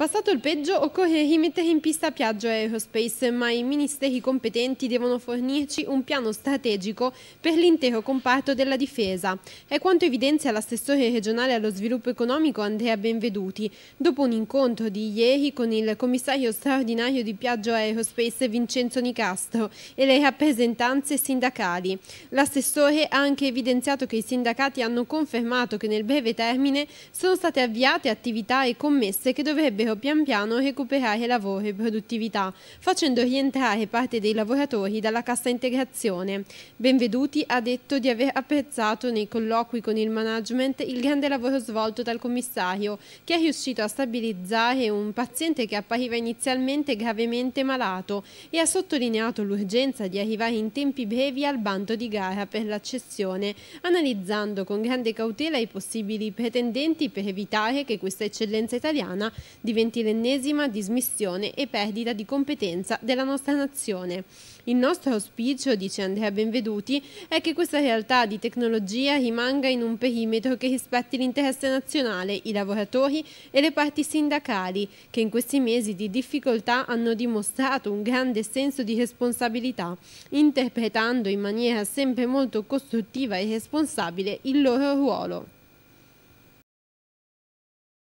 Passato il peggio occorre rimettere in pista Piaggio Aerospace, ma i ministeri competenti devono fornirci un piano strategico per l'intero comparto della difesa. È quanto evidenzia l'assessore regionale allo sviluppo economico Andrea Benveduti, dopo un incontro di ieri con il commissario straordinario di Piaggio Aerospace Vincenzo Nicastro e le rappresentanze sindacali. L'assessore ha anche evidenziato che i sindacati hanno confermato che nel breve termine sono state avviate attività e commesse che dovrebbero dovettero pian piano recuperare lavoro e produttività, facendo rientrare parte dei lavoratori dalla cassa integrazione. Benveduti ha detto di aver apprezzato nei colloqui con il management il grande lavoro svolto dal commissario, che è riuscito a stabilizzare un paziente che appariva inizialmente gravemente malato e ha sottolineato l'urgenza di arrivare in tempi brevi al bando di gara per l'accessione, analizzando con grande cautela i possibili pretendenti per evitare che questa eccellenza italiana diventi diventi l'ennesima dismissione e perdita di competenza della nostra nazione. Il nostro auspicio, dice Andrea Benveduti, è che questa realtà di tecnologia rimanga in un perimetro che rispetti l'interesse nazionale, i lavoratori e le parti sindacali, che in questi mesi di difficoltà hanno dimostrato un grande senso di responsabilità, interpretando in maniera sempre molto costruttiva e responsabile il loro ruolo.